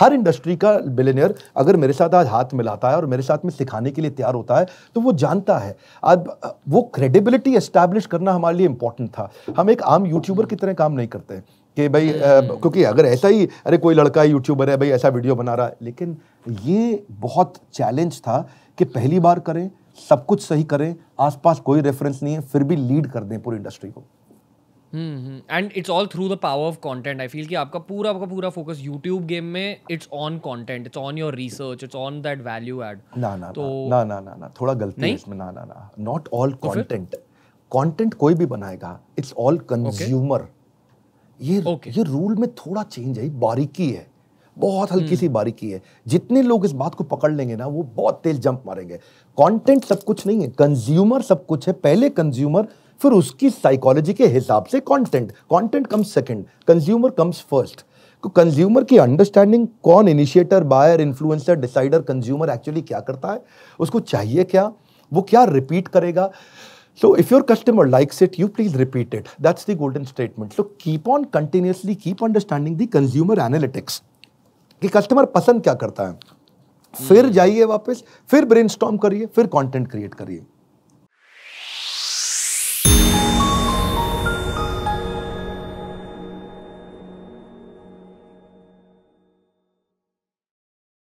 हर industry का billionaire अगर मेरे साथ आज हाथ मिलाता है और मेरे साथ में सिखाने के लिए तैयार होता है तो वो जानता है आज वो क्रेडिबिलिटी इस्टेब्लिश करना हमारे लिए इंपॉर्टेंट था हम एक आम यूट्यूबर की तरह काम नहीं करते हैं कि भाई हम्म। क्योंकि अगर ऐसा ही अरे कोई लड़का यूट्यूबर है भाई ऐसा वीडियो बना रहा है लेकिन ये बहुत चैलेंज था कि पहली बार करें सब कुछ सही करें आसपास कोई रेफरेंस नहीं है फिर भी लीड कर दें पूरी इंडस्ट्री को and it's all through the power of content I feel कि आपका पूरा आपका पूरा फोकस यूट्यूब गेम में it's on content it's on your research it's on that value add ना ना तो ना ना ना ना थोड़ा गलती है इसमें ना ना ना नॉट ऑल कॉन्टेंट कॉन्टेंट कोई भी बनाएगा इट्स ऑल कंज्यूमर ये okay. ये रूल में थोड़ा चेंज है बारीकी है बहुत हल्की hmm. सी हम्म. बारीकी है जितने लोग इस बात को पकड़ लेंगे ना वो बहुत तेज जंप मारेंगे कंटेंट सब कुछ नहीं है कंज्यूमर सब कुछ है पहले कंज्यूमर फिर उसकी साइकोलॉजी के हिसाब से content content comes second consumer comes first consumer की अंडरस्टैंडिंग कौन initiator buyer influencer decider consumer actually क्या करता है उसको चाहिए क्या वो क्या रिपीट करेगा so if your customer likes it you please repeat it that's the golden statement so keep on continuously keep understanding the consumer analytics कि कस्टमर पसंद क्या करता है फिर जाइए वापस फिर ब्रेन करिए फिर कॉन्टेंट क्रिएट करिए